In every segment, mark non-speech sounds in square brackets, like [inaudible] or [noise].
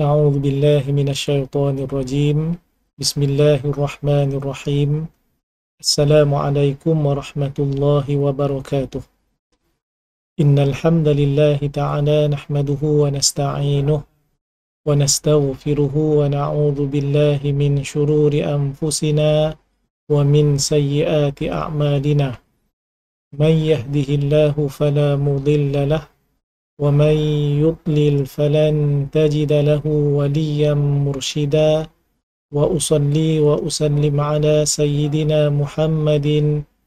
أعوذ بالله من الشيطان الرجيم بسم الله الرحمن الرحيم السلام عليكم ورحمة الله وبركاته إن الحمد لله تعالى نحمده ونستعينه ونستغفره ونعوذ بالله من شرور أنفسنا ومن سيئات أعمالنا من يهده الله فلا مضل له ومن يضلل فلن تجد له وليا مرشدا وأصلي وأسلم على سيدنا محمد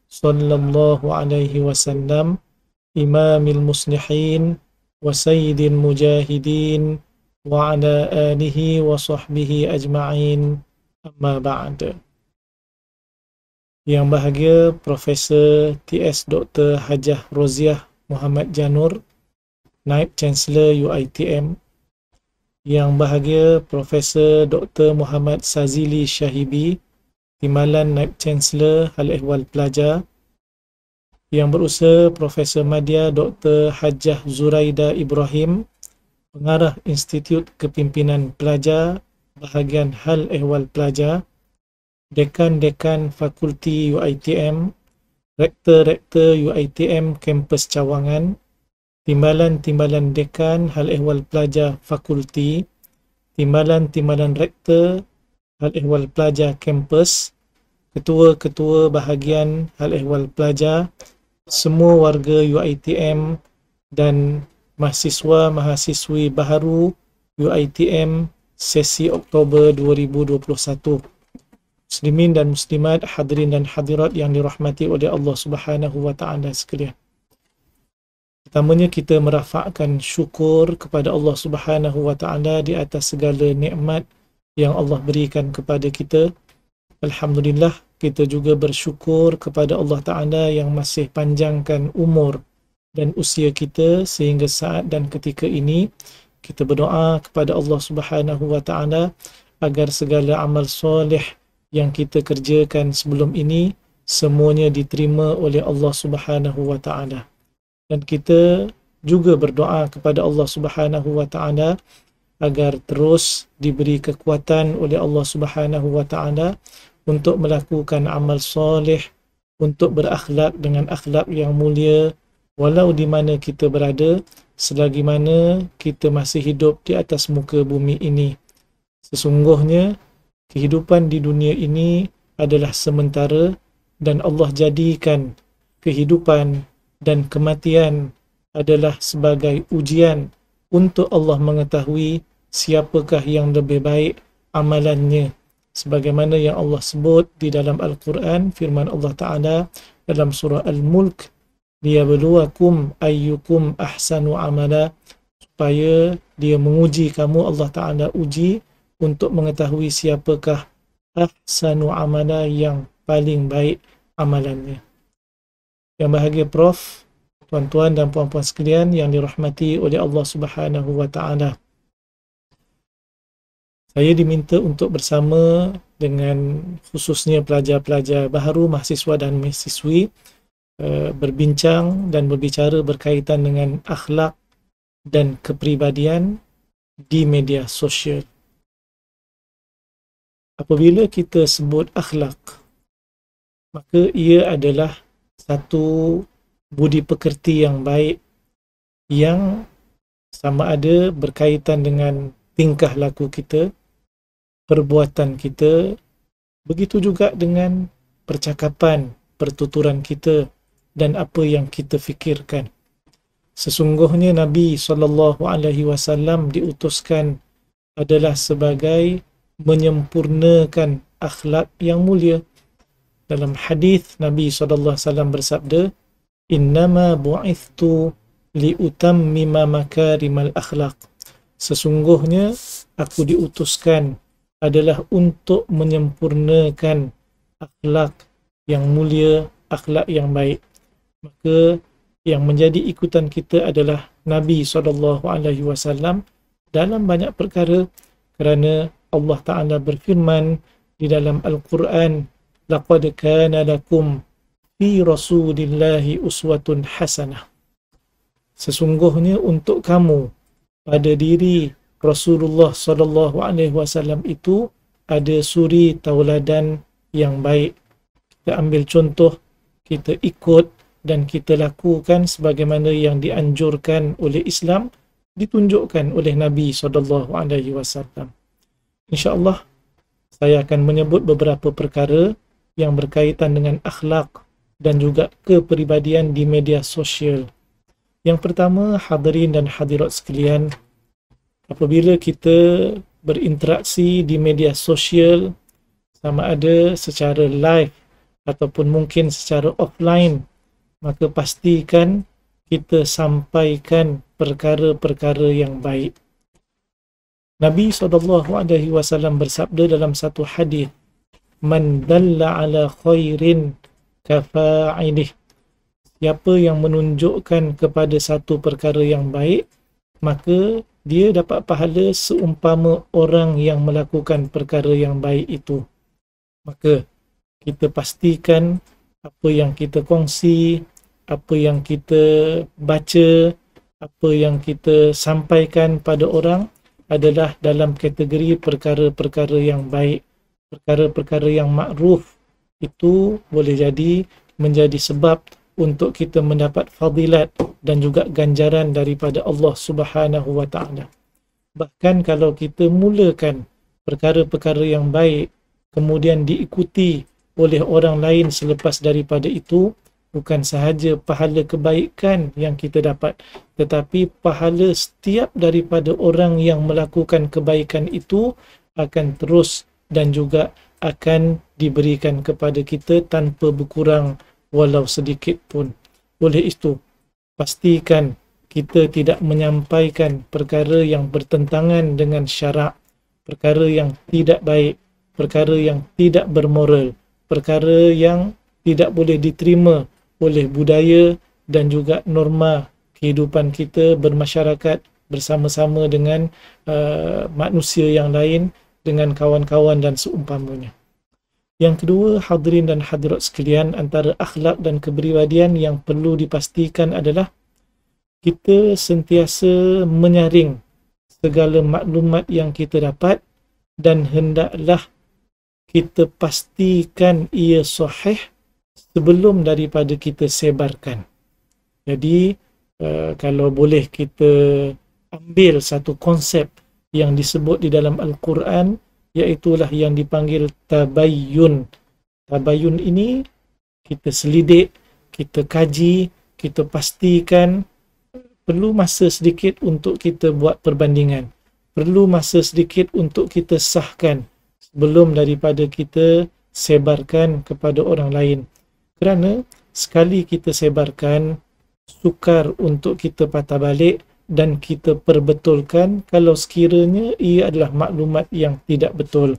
صلى الله عليه وسلم إمام المصلحين وسيد المجاهدين وعلى آله وصحبه أجمعين أما بعد Yang bahagia Profesor TS Dr. Hajah Roziah Muhammad Janur Naib Chancellor UiTM Yang Bahagia Profesor Dr. Muhammad Sazili Shahibi Timbalan Naib Chancellor Hal Ehwal Pelajar Yang Berusaha Profesor Madya Dr. Hajah Zuraida Ibrahim Pengarah Institut Kepimpinan Pelajar Bahagian Hal Ehwal Pelajar Dekan-dekan Fakulti UiTM Rektor-rektor UiTM Kampus Cawangan timbalan-timbalan dekan hal ehwal pelajar fakulti, timbalan-timbalan rektor hal ehwal pelajar kampus, ketua-ketua bahagian hal ehwal pelajar, semua warga UITM dan mahasiswa-mahasiswi baharu UITM sesi Oktober 2021. Muslimin dan muslimat, hadirin dan hadirat yang dirahmati oleh Allah Subhanahu wa taala sekalian. Pertamanya kita merafakkan syukur kepada Allah Subhanahu Wa Taala di atas segala nikmat yang Allah berikan kepada kita. Alhamdulillah kita juga bersyukur kepada Allah Taala yang masih panjangkan umur dan usia kita sehingga saat dan ketika ini kita berdoa kepada Allah Subhanahu Wa Taala agar segala amal soleh yang kita kerjakan sebelum ini semuanya diterima oleh Allah Subhanahu Wa Taala dan kita juga berdoa kepada Allah Subhanahu wa taala agar terus diberi kekuatan oleh Allah Subhanahu wa taala untuk melakukan amal soleh untuk berakhlak dengan akhlak yang mulia walau di mana kita berada selagi mana kita masih hidup di atas muka bumi ini sesungguhnya kehidupan di dunia ini adalah sementara dan Allah jadikan kehidupan dan kematian adalah sebagai ujian untuk Allah mengetahui siapakah yang lebih baik amalannya sebagaimana yang Allah sebut di dalam Al-Quran firman Allah Ta'ala dalam surah Al-Mulk Dia liyabluwakum ayyukum ahsanu amala supaya dia menguji kamu Allah Ta'ala uji untuk mengetahui siapakah ahsanu amala yang paling baik amalannya yang bahagia Prof, tuan-tuan dan puan-puan sekalian yang dirahmati oleh Allah Subhanahu wa Saya diminta untuk bersama dengan khususnya pelajar-pelajar baharu, mahasiswa dan mahasiswi eh, berbincang dan berbicara berkaitan dengan akhlak dan kepribadian di media sosial. Apabila kita sebut akhlak, maka ia adalah satu budi pekerti yang baik yang sama ada berkaitan dengan tingkah laku kita, perbuatan kita, begitu juga dengan percakapan, pertuturan kita dan apa yang kita fikirkan. Sesungguhnya Nabi sallallahu alaihi wasallam diutuskan adalah sebagai menyempurnakan akhlak yang mulia dalam hadis Nabi SAW bersabda Inna ma bu'ithtu li utammima makarimal akhlaq sesungguhnya aku diutuskan adalah untuk menyempurnakan akhlak yang mulia akhlak yang baik maka yang menjadi ikutan kita adalah Nabi sallallahu alaihi wasallam dalam banyak perkara kerana Allah Taala berfirman di dalam Al-Quran laqad kana lakum fi rasulillahi uswatun hasanah sesungguhnya untuk kamu pada diri Rasulullah sallallahu alaihi wasallam itu ada suri tauladan yang baik kita ambil contoh kita ikut dan kita lakukan sebagaimana yang dianjurkan oleh Islam ditunjukkan oleh Nabi sallallahu alaihi wasallam insyaallah saya akan menyebut beberapa perkara yang berkaitan dengan akhlak dan juga kepribadian di media sosial. Yang pertama, hadirin dan hadirat sekalian, apabila kita berinteraksi di media sosial sama ada secara live ataupun mungkin secara offline, maka pastikan kita sampaikan perkara-perkara yang baik. Nabi SAW bersabda dalam satu hadis man dalla ala khairin kafa'ini siapa yang menunjukkan kepada satu perkara yang baik maka dia dapat pahala seumpama orang yang melakukan perkara yang baik itu maka kita pastikan apa yang kita kongsi apa yang kita baca apa yang kita sampaikan pada orang adalah dalam kategori perkara-perkara yang baik perkara-perkara yang makruf itu boleh jadi menjadi sebab untuk kita mendapat fadilat dan juga ganjaran daripada Allah Subhanahu wa taala. Bahkan kalau kita mulakan perkara-perkara yang baik kemudian diikuti oleh orang lain selepas daripada itu bukan sahaja pahala kebaikan yang kita dapat tetapi pahala setiap daripada orang yang melakukan kebaikan itu akan terus dan juga akan diberikan kepada kita tanpa berkurang walau sedikit pun. Oleh itu, pastikan kita tidak menyampaikan perkara yang bertentangan dengan syarak, perkara yang tidak baik, perkara yang tidak bermoral, perkara yang tidak boleh diterima oleh budaya dan juga norma kehidupan kita bermasyarakat bersama-sama dengan uh, manusia yang lain dengan kawan-kawan dan seumpamanya. Yang kedua, hadirin dan hadirat sekalian antara akhlak dan keberibadian yang perlu dipastikan adalah kita sentiasa menyaring segala maklumat yang kita dapat dan hendaklah kita pastikan ia sahih sebelum daripada kita sebarkan. Jadi, eh, kalau boleh kita ambil satu konsep yang disebut di dalam Al-Quran iaitulah yang dipanggil tabayyun. Tabayyun ini kita selidik, kita kaji, kita pastikan perlu masa sedikit untuk kita buat perbandingan. Perlu masa sedikit untuk kita sahkan sebelum daripada kita sebarkan kepada orang lain. Kerana sekali kita sebarkan sukar untuk kita patah balik dan kita perbetulkan kalau sekiranya ia adalah maklumat yang tidak betul.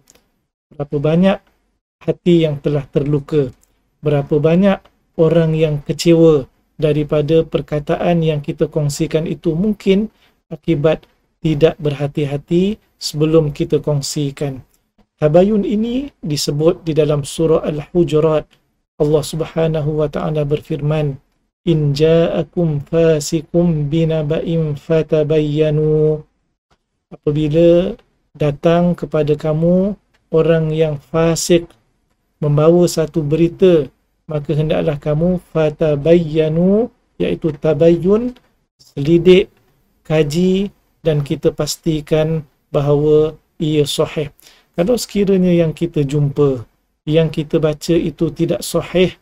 Berapa banyak hati yang telah terluka. Berapa banyak orang yang kecewa daripada perkataan yang kita kongsikan itu mungkin akibat tidak berhati-hati sebelum kita kongsikan. Tabayun ini disebut di dalam surah Al-Hujurat. Allah Subhanahu wa taala berfirman إن جاءكم fasikum بنبأ fatabayyanu apabila datang kepada kamu orang yang fasik membawa satu berita maka hendaklah kamu fatabayyanu iaitu tabayyun selidik kaji dan kita pastikan bahawa ia sahih kalau sekiranya yang kita jumpa yang kita baca itu tidak sahih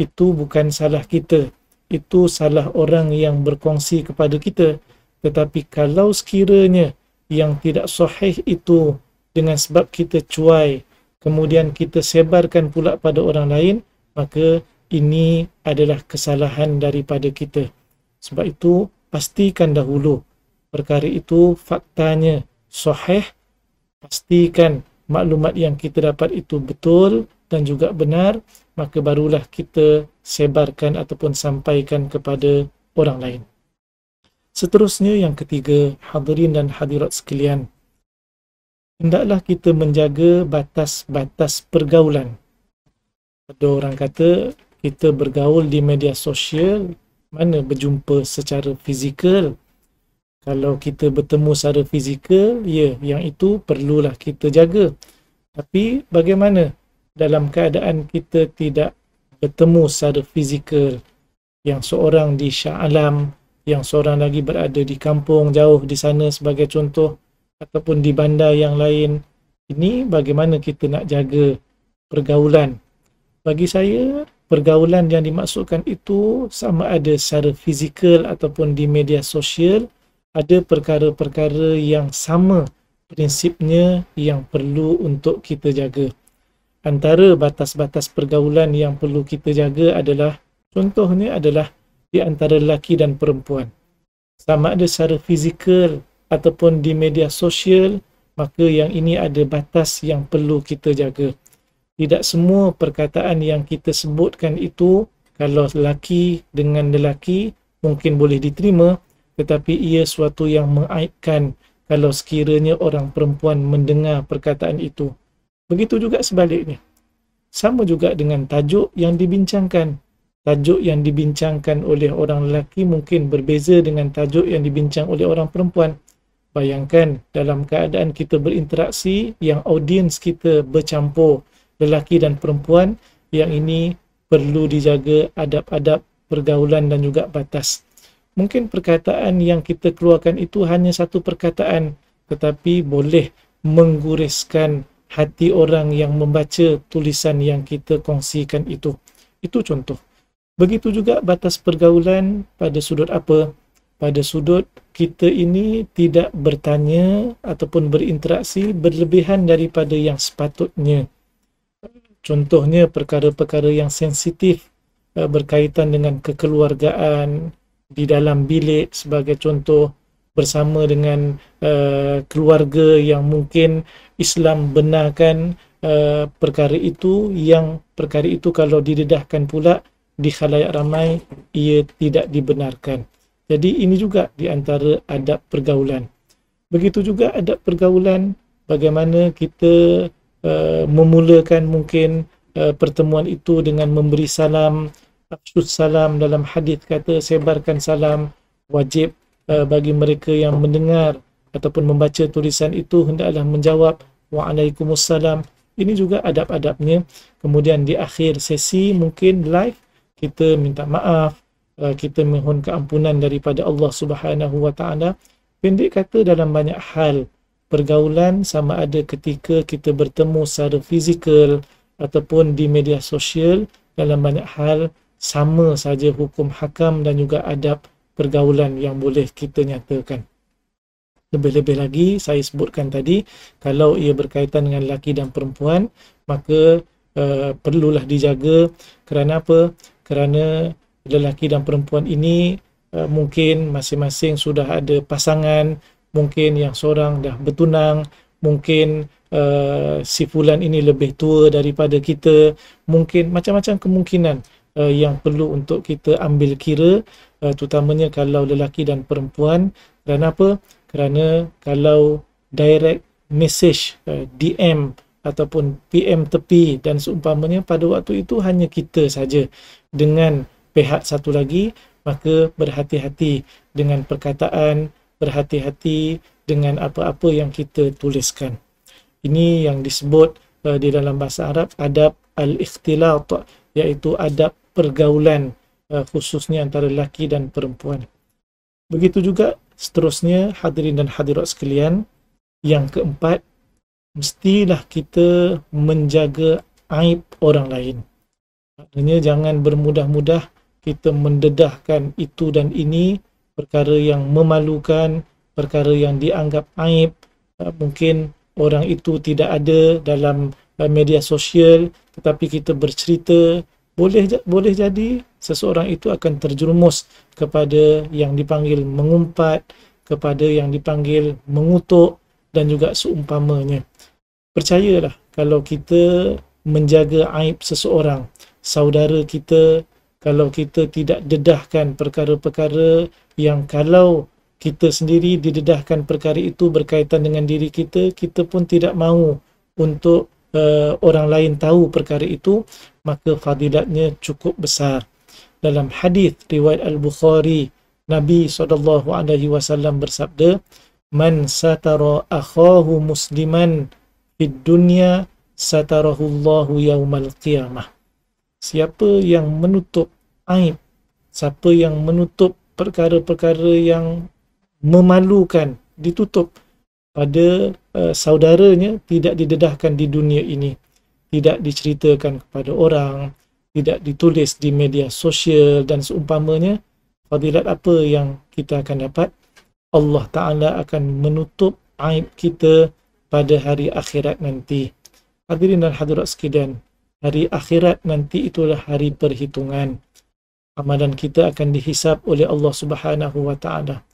itu bukan salah kita itu salah orang yang berkongsi kepada kita tetapi kalau sekiranya yang tidak sahih itu dengan sebab kita cuai kemudian kita sebarkan pula pada orang lain maka ini adalah kesalahan daripada kita sebab itu pastikan dahulu perkara itu faktanya sahih pastikan maklumat yang kita dapat itu betul dan juga benar maka barulah kita sebarkan ataupun sampaikan kepada orang lain. Seterusnya yang ketiga, hadirin dan hadirat sekalian. Hendaklah kita menjaga batas-batas pergaulan. Ada orang kata kita bergaul di media sosial mana berjumpa secara fizikal. Kalau kita bertemu secara fizikal, ya yang itu perlulah kita jaga. Tapi bagaimana dalam keadaan kita tidak bertemu secara fizikal yang seorang di Shah Alam yang seorang lagi berada di kampung jauh di sana sebagai contoh ataupun di bandar yang lain ini bagaimana kita nak jaga pergaulan bagi saya pergaulan yang dimaksudkan itu sama ada secara fizikal ataupun di media sosial ada perkara-perkara yang sama prinsipnya yang perlu untuk kita jaga antara batas-batas pergaulan yang perlu kita jaga adalah contohnya adalah di antara lelaki dan perempuan. Sama ada secara fizikal ataupun di media sosial, maka yang ini ada batas yang perlu kita jaga. Tidak semua perkataan yang kita sebutkan itu kalau lelaki dengan lelaki mungkin boleh diterima tetapi ia suatu yang mengaitkan kalau sekiranya orang perempuan mendengar perkataan itu. Begitu juga sebaliknya. Sama juga dengan tajuk yang dibincangkan. Tajuk yang dibincangkan oleh orang lelaki mungkin berbeza dengan tajuk yang dibincang oleh orang perempuan. Bayangkan dalam keadaan kita berinteraksi yang audiens kita bercampur lelaki dan perempuan yang ini perlu dijaga adab-adab pergaulan dan juga batas. Mungkin perkataan yang kita keluarkan itu hanya satu perkataan tetapi boleh mengguriskan hati orang yang membaca tulisan yang kita kongsikan itu. Itu contoh. Begitu juga batas pergaulan pada sudut apa? Pada sudut kita ini tidak bertanya ataupun berinteraksi berlebihan daripada yang sepatutnya. Contohnya perkara-perkara yang sensitif eh, berkaitan dengan kekeluargaan di dalam bilik sebagai contoh bersama dengan uh, keluarga yang mungkin Islam benarkan uh, perkara itu yang perkara itu kalau didedahkan pula di khalayak ramai ia tidak dibenarkan. Jadi ini juga di antara adab pergaulan. Begitu juga adab pergaulan bagaimana kita uh, memulakan mungkin uh, pertemuan itu dengan memberi salam, afsus salam dalam hadis kata sebarkan salam wajib Uh, bagi mereka yang mendengar ataupun membaca tulisan itu hendaklah menjawab waalaikumussalam ini juga adab-adabnya kemudian di akhir sesi mungkin live kita minta maaf uh, kita mohon keampunan daripada Allah Subhanahu wa taala pendek kata dalam banyak hal pergaulan sama ada ketika kita bertemu secara fizikal ataupun di media sosial dalam banyak hal sama saja hukum hakam dan juga adab pergaulan yang boleh kita nyatakan. Lebih-lebih lagi saya sebutkan tadi kalau ia berkaitan dengan lelaki dan perempuan maka uh, perlulah dijaga kerana apa? Kerana lelaki dan perempuan ini uh, mungkin masing-masing sudah ada pasangan, mungkin yang seorang dah bertunang, mungkin Uh, si fulan ini lebih tua daripada kita mungkin macam-macam kemungkinan uh, yang perlu untuk kita ambil kira Eh, terutamanya kalau lelaki dan perempuan kerana apa? kerana kalau direct message eh, DM ataupun PM tepi dan seumpamanya pada waktu itu hanya kita saja dengan pihak satu lagi maka berhati-hati dengan perkataan berhati-hati dengan apa-apa yang kita tuliskan ini yang disebut eh, di dalam bahasa Arab adab al-ikhtilat iaitu adab pergaulan Eh, khususnya antara lelaki dan perempuan. Begitu juga seterusnya hadirin dan hadirat sekalian, yang keempat mestilah kita menjaga aib orang lain. Maknanya jangan bermudah-mudah kita mendedahkan itu dan ini perkara yang memalukan, perkara yang dianggap aib, eh, mungkin orang itu tidak ada dalam eh, media sosial tetapi kita bercerita boleh boleh jadi seseorang itu akan terjerumus kepada yang dipanggil mengumpat, kepada yang dipanggil mengutuk dan juga seumpamanya. Percayalah kalau kita menjaga aib seseorang, saudara kita, kalau kita tidak dedahkan perkara-perkara yang kalau kita sendiri didedahkan perkara itu berkaitan dengan diri kita, kita pun tidak mahu untuk uh, orang lain tahu perkara itu, maka fadilatnya cukup besar dalam hadis riwayat al-Bukhari Nabi sallallahu alaihi wasallam bersabda man satara akhahu musliman fid dunya satarahu Allahu yaumal qiyamah siapa yang menutup aib siapa yang menutup perkara-perkara yang memalukan ditutup pada uh, saudaranya tidak didedahkan di dunia ini tidak diceritakan kepada orang tidak ditulis di media sosial dan seumpamanya fadilat apa yang kita akan dapat Allah Ta'ala akan menutup aib kita pada hari akhirat nanti hadirin dan hadirat sekalian hari akhirat nanti itulah hari perhitungan amalan kita akan dihisap oleh Allah Subhanahu Wa Ta'ala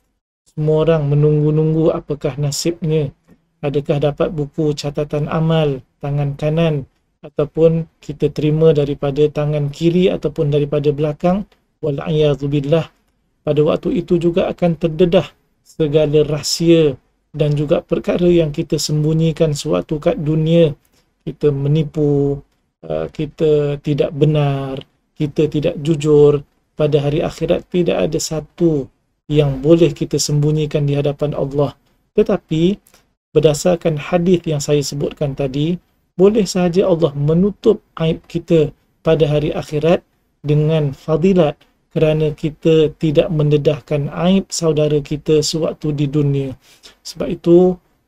semua orang menunggu-nunggu apakah nasibnya adakah dapat buku catatan amal tangan kanan ataupun kita terima daripada tangan kiri ataupun daripada belakang wal'ayazubillah pada waktu itu juga akan terdedah segala rahsia dan juga perkara yang kita sembunyikan sewaktu kat dunia kita menipu uh, kita tidak benar kita tidak jujur pada hari akhirat tidak ada satu yang boleh kita sembunyikan di hadapan Allah tetapi berdasarkan hadis yang saya sebutkan tadi boleh sahaja Allah menutup aib kita pada hari akhirat dengan fadilat kerana kita tidak mendedahkan aib saudara kita sewaktu di dunia. Sebab itu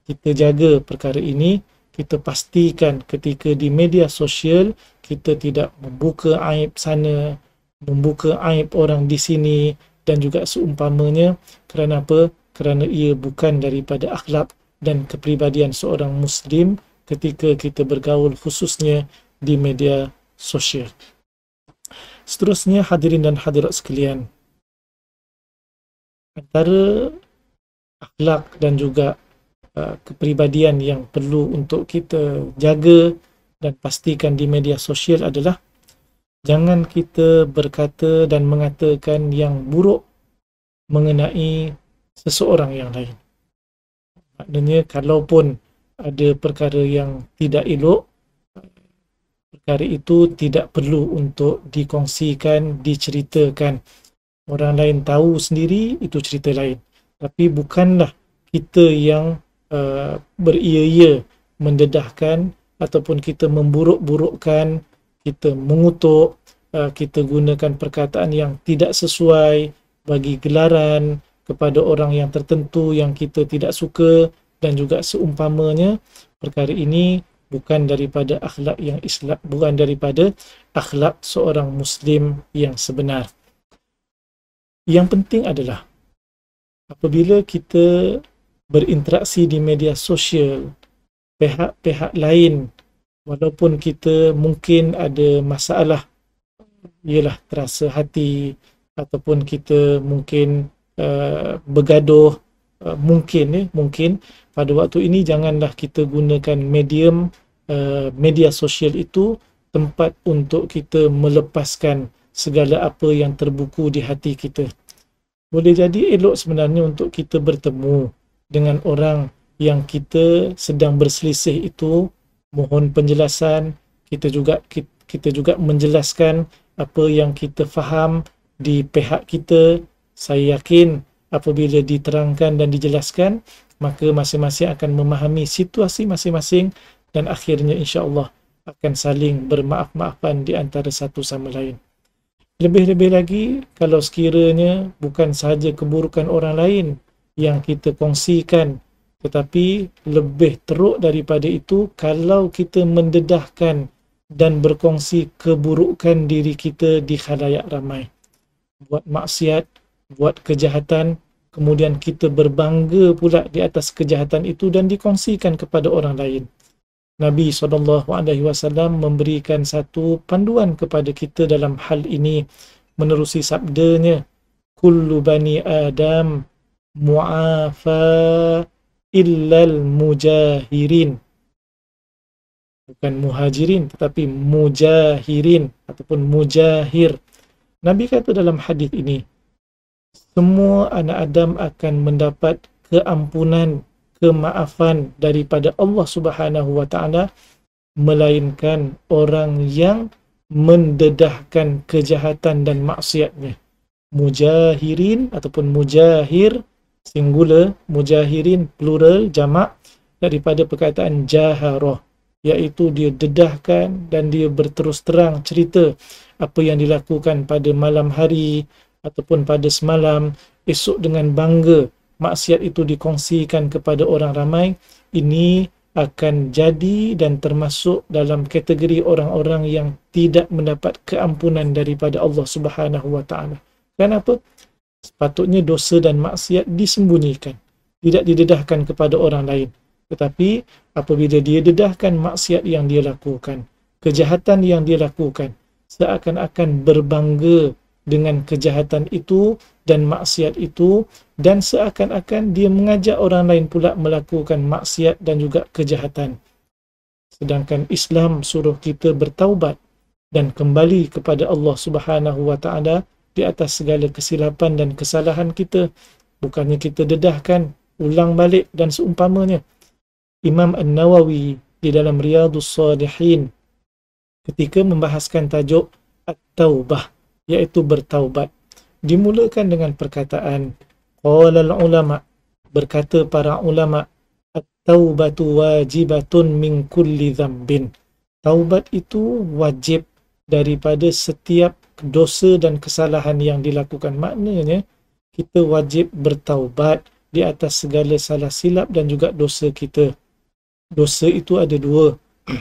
kita jaga perkara ini, kita pastikan ketika di media sosial kita tidak membuka aib sana, membuka aib orang di sini dan juga seumpamanya kerana apa? Kerana ia bukan daripada akhlak dan kepribadian seorang muslim ketika kita bergaul khususnya di media sosial. Seterusnya hadirin dan hadirat sekalian. Antara akhlak dan juga uh, kepribadian yang perlu untuk kita jaga dan pastikan di media sosial adalah jangan kita berkata dan mengatakan yang buruk mengenai seseorang yang lain. Maknanya kalaupun ada perkara yang tidak elok perkara itu tidak perlu untuk dikongsikan diceritakan orang lain tahu sendiri itu cerita lain tapi bukanlah kita yang uh, beria-ia mendedahkan ataupun kita memburuk-burukkan kita mengutuk uh, kita gunakan perkataan yang tidak sesuai bagi gelaran kepada orang yang tertentu yang kita tidak suka dan juga seumpamanya perkara ini bukan daripada akhlak yang islam bukan daripada akhlak seorang muslim yang sebenar yang penting adalah apabila kita berinteraksi di media sosial pihak-pihak lain walaupun kita mungkin ada masalah ialah terasa hati ataupun kita mungkin uh, bergaduh Eh, mungkin ya mungkin pada waktu ini janganlah kita gunakan medium uh, media sosial itu tempat untuk kita melepaskan segala apa yang terbuku di hati kita boleh jadi elok sebenarnya untuk kita bertemu dengan orang yang kita sedang berselisih itu mohon penjelasan kita juga kita juga menjelaskan apa yang kita faham di pihak kita saya yakin apabila diterangkan dan dijelaskan maka masing-masing akan memahami situasi masing-masing dan akhirnya insya-Allah akan saling bermaaf-maafan di antara satu sama lain. Lebih-lebih lagi kalau sekiranya bukan sahaja keburukan orang lain yang kita kongsikan tetapi lebih teruk daripada itu kalau kita mendedahkan dan berkongsi keburukan diri kita di khalayak ramai. Buat maksiat, buat kejahatan kemudian kita berbangga pula di atas kejahatan itu dan dikongsikan kepada orang lain Nabi SAW memberikan satu panduan kepada kita dalam hal ini menerusi sabdanya Kullu bani Adam mu'afa illal mujahirin bukan muhajirin tetapi mujahirin ataupun mujahir Nabi kata dalam hadis ini semua anak Adam akan mendapat keampunan, kemaafan daripada Allah Subhanahu Wa Taala melainkan orang yang mendedahkan kejahatan dan maksiatnya. Mujahirin ataupun mujahir singular, mujahirin plural jamak daripada perkataan jaharah iaitu dia dedahkan dan dia berterus terang cerita apa yang dilakukan pada malam hari, ataupun pada semalam esok dengan bangga maksiat itu dikongsikan kepada orang ramai ini akan jadi dan termasuk dalam kategori orang-orang yang tidak mendapat keampunan daripada Allah Subhanahu wa taala. Kenapa? Sepatutnya dosa dan maksiat disembunyikan, tidak didedahkan kepada orang lain. Tetapi apabila dia dedahkan maksiat yang dia lakukan, kejahatan yang dia lakukan, seakan-akan berbangga dengan kejahatan itu dan maksiat itu dan seakan-akan dia mengajak orang lain pula melakukan maksiat dan juga kejahatan. Sedangkan Islam suruh kita bertaubat dan kembali kepada Allah Subhanahu wa taala di atas segala kesilapan dan kesalahan kita bukannya kita dedahkan ulang balik dan seumpamanya. Imam An-Nawawi di dalam Riyadhus Salihin ketika membahaskan tajuk At-Taubah iaitu bertaubat dimulakan dengan perkataan qalal ulama berkata para ulama at-taubatu wajibatun min kulli dhambin taubat itu wajib daripada setiap dosa dan kesalahan yang dilakukan maknanya kita wajib bertaubat di atas segala salah silap dan juga dosa kita dosa itu ada dua [clears throat]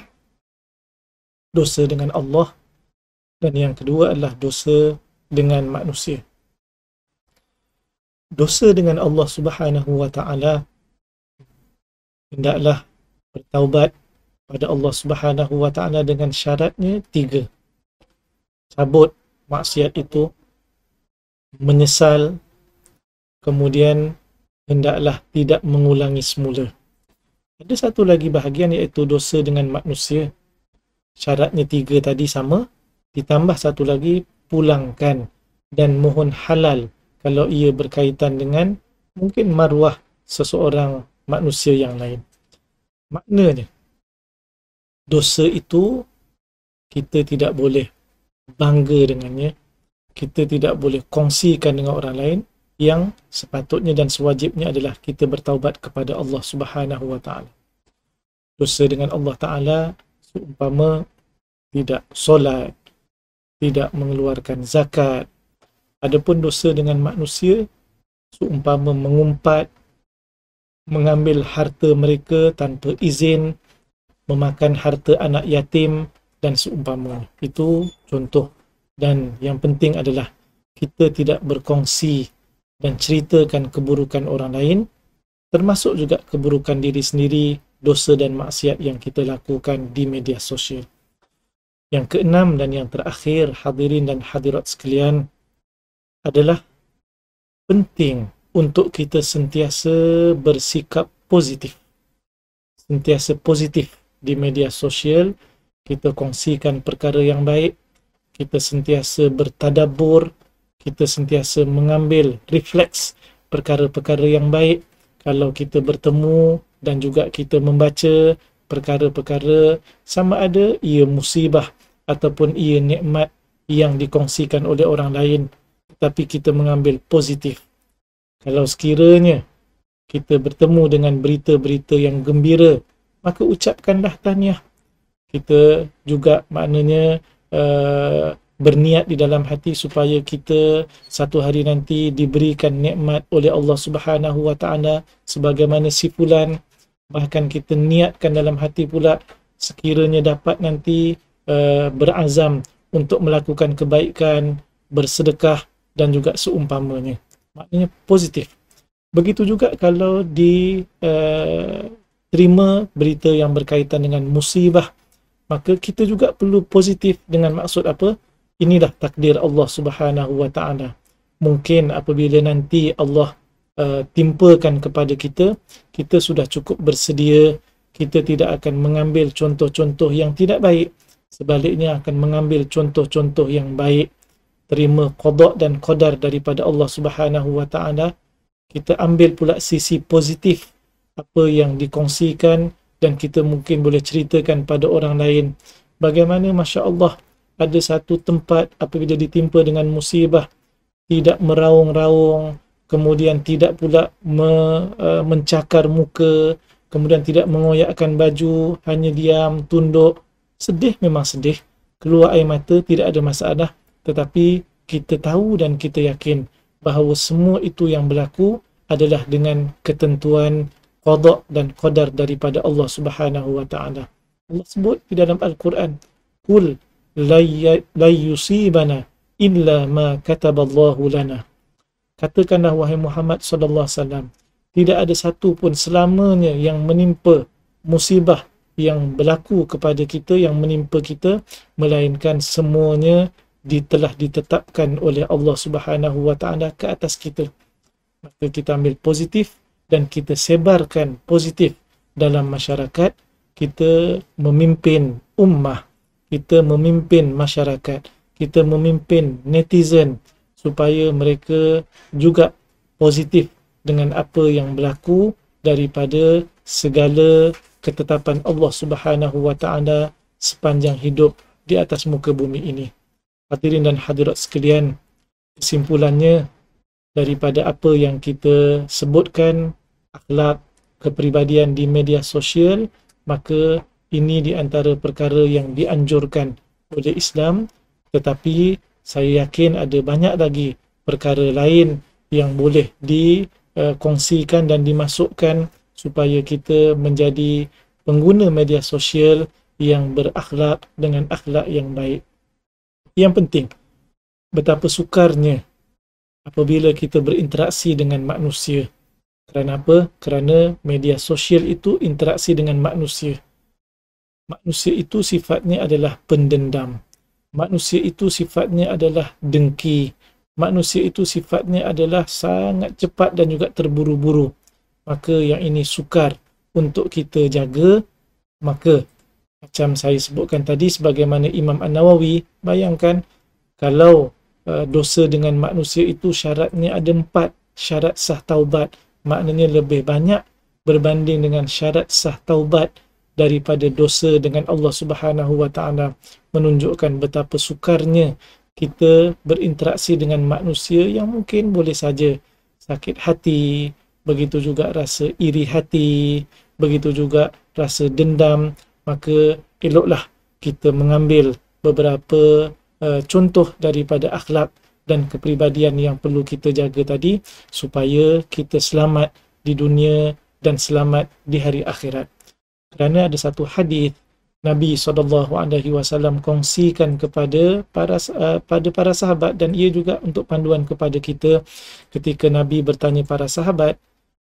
dosa dengan Allah dan yang kedua adalah dosa dengan manusia dosa dengan Allah Subhanahu wa taala hendaklah bertaubat pada Allah Subhanahu wa taala dengan syaratnya tiga cabut maksiat itu menyesal kemudian hendaklah tidak mengulangi semula ada satu lagi bahagian iaitu dosa dengan manusia syaratnya tiga tadi sama ditambah satu lagi pulangkan dan mohon halal kalau ia berkaitan dengan mungkin maruah seseorang manusia yang lain. Maknanya dosa itu kita tidak boleh bangga dengannya, kita tidak boleh kongsikan dengan orang lain yang sepatutnya dan sewajibnya adalah kita bertaubat kepada Allah Subhanahu wa taala. Dosa dengan Allah taala seumpama tidak solat, tidak mengeluarkan zakat. Adapun dosa dengan manusia, seumpama mengumpat, mengambil harta mereka tanpa izin, memakan harta anak yatim dan seumpama. Itu contoh dan yang penting adalah kita tidak berkongsi dan ceritakan keburukan orang lain termasuk juga keburukan diri sendiri, dosa dan maksiat yang kita lakukan di media sosial. Yang keenam dan yang terakhir hadirin dan hadirat sekalian adalah penting untuk kita sentiasa bersikap positif. Sentiasa positif di media sosial, kita kongsikan perkara yang baik, kita sentiasa bertadabur, kita sentiasa mengambil refleks perkara-perkara yang baik kalau kita bertemu dan juga kita membaca perkara-perkara sama ada ia musibah ataupun ia nikmat yang dikongsikan oleh orang lain tetapi kita mengambil positif kalau sekiranya kita bertemu dengan berita-berita yang gembira maka ucapkanlah tahniah kita juga maknanya uh, berniat di dalam hati supaya kita satu hari nanti diberikan nikmat oleh Allah Subhanahu Wa Taala sebagaimana sifulan bahkan kita niatkan dalam hati pula sekiranya dapat nanti uh, berazam untuk melakukan kebaikan, bersedekah dan juga seumpamanya. Maknanya positif. Begitu juga kalau di uh, terima berita yang berkaitan dengan musibah, maka kita juga perlu positif dengan maksud apa? Inilah takdir Allah Subhanahu wa taala. Mungkin apabila nanti Allah Uh, timpakan kepada kita kita sudah cukup bersedia kita tidak akan mengambil contoh-contoh yang tidak baik sebaliknya akan mengambil contoh-contoh yang baik terima qada dan qadar daripada Allah Subhanahu wa kita ambil pula sisi positif apa yang dikongsikan dan kita mungkin boleh ceritakan pada orang lain bagaimana masya-Allah ada satu tempat apabila ditimpa dengan musibah tidak meraung-raung kemudian tidak pula me, uh, mencakar muka, kemudian tidak mengoyakkan baju, hanya diam, tunduk. Sedih memang sedih, keluar air mata tidak ada masalah, tetapi kita tahu dan kita yakin bahawa semua itu yang berlaku adalah dengan ketentuan qada dan qadar daripada Allah Subhanahu wa Allah sebut di dalam al-Quran, "Qul la ya, yusibana illa ma kataballahu lana." katakanlah wahai Muhammad sallallahu alaihi wasallam tidak ada satu pun selamanya yang menimpa musibah yang berlaku kepada kita yang menimpa kita melainkan semuanya telah ditetapkan oleh Allah Subhanahu wa taala ke atas kita maka kita ambil positif dan kita sebarkan positif dalam masyarakat kita memimpin ummah kita memimpin masyarakat kita memimpin netizen supaya mereka juga positif dengan apa yang berlaku daripada segala ketetapan Allah Subhanahu wa taala sepanjang hidup di atas muka bumi ini. Hadirin dan hadirat sekalian, kesimpulannya daripada apa yang kita sebutkan akhlak kepribadian di media sosial, maka ini di antara perkara yang dianjurkan oleh Islam tetapi saya yakin ada banyak lagi perkara lain yang boleh dikongsikan eh, dan dimasukkan supaya kita menjadi pengguna media sosial yang berakhlak dengan akhlak yang baik. Yang penting, betapa sukarnya apabila kita berinteraksi dengan manusia. Kerana apa? Kerana media sosial itu interaksi dengan manusia. Manusia itu sifatnya adalah pendendam manusia itu sifatnya adalah dengki manusia itu sifatnya adalah sangat cepat dan juga terburu-buru maka yang ini sukar untuk kita jaga maka macam saya sebutkan tadi sebagaimana Imam An-Nawawi bayangkan kalau uh, dosa dengan manusia itu syaratnya ada empat syarat sah taubat maknanya lebih banyak berbanding dengan syarat sah taubat daripada dosa dengan Allah Subhanahu wa taala menunjukkan betapa sukarnya kita berinteraksi dengan manusia yang mungkin boleh saja sakit hati begitu juga rasa iri hati begitu juga rasa dendam maka eloklah kita mengambil beberapa uh, contoh daripada akhlak dan kepribadian yang perlu kita jaga tadi supaya kita selamat di dunia dan selamat di hari akhirat kerana ada satu hadis Nabi saw alaihi kongsikan kepada para uh, pada para sahabat dan ia juga untuk panduan kepada kita ketika Nabi bertanya para sahabat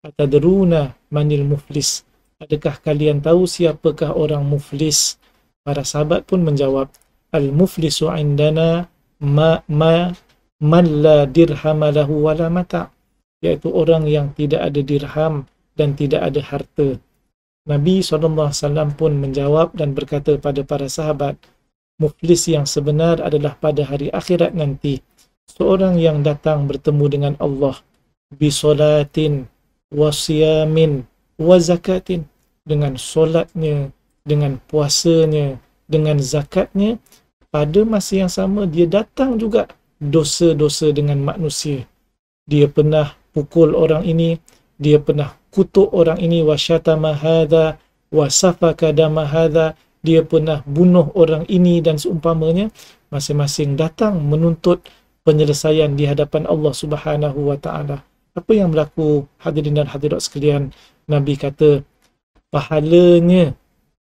atadruna manil muflis adakah kalian tahu siapakah orang muflis para sahabat pun menjawab al muflisu indana ma ma man la dirham lahu wala mata iaitu orang yang tidak ada dirham dan tidak ada harta Nabi SAW pun menjawab dan berkata pada para sahabat, Muflis yang sebenar adalah pada hari akhirat nanti, seorang yang datang bertemu dengan Allah, bisolatin, wasiamin, wazakatin, dengan solatnya, dengan puasanya, dengan zakatnya, pada masa yang sama dia datang juga dosa-dosa dengan manusia. Dia pernah pukul orang ini, dia pernah kutuk orang ini wasyata mahadha wasafaka damahadha dia pernah bunuh orang ini dan seumpamanya masing-masing datang menuntut penyelesaian di hadapan Allah Subhanahu wa taala apa yang berlaku hadirin dan hadirat sekalian nabi kata pahalanya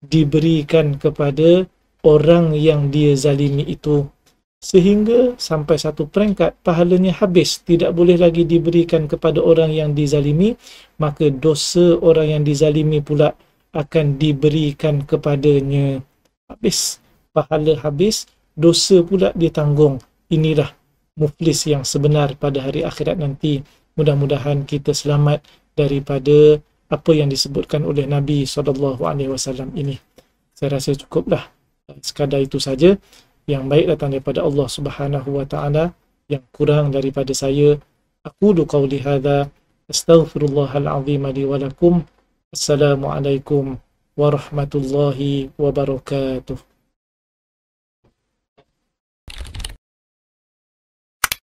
diberikan kepada orang yang dia zalimi itu sehingga sampai satu peringkat pahalanya habis tidak boleh lagi diberikan kepada orang yang dizalimi maka dosa orang yang dizalimi pula akan diberikan kepadanya habis pahala habis dosa pula ditanggung inilah muflis yang sebenar pada hari akhirat nanti mudah-mudahan kita selamat daripada apa yang disebutkan oleh Nabi SAW ini saya rasa cukuplah eh, sekadar itu saja yang baik datang daripada Allah Subhanahu wa taala yang kurang daripada saya aku du qauli hadza astaghfirullahal azim li wa lakum assalamu alaikum warahmatullahi wabarakatuh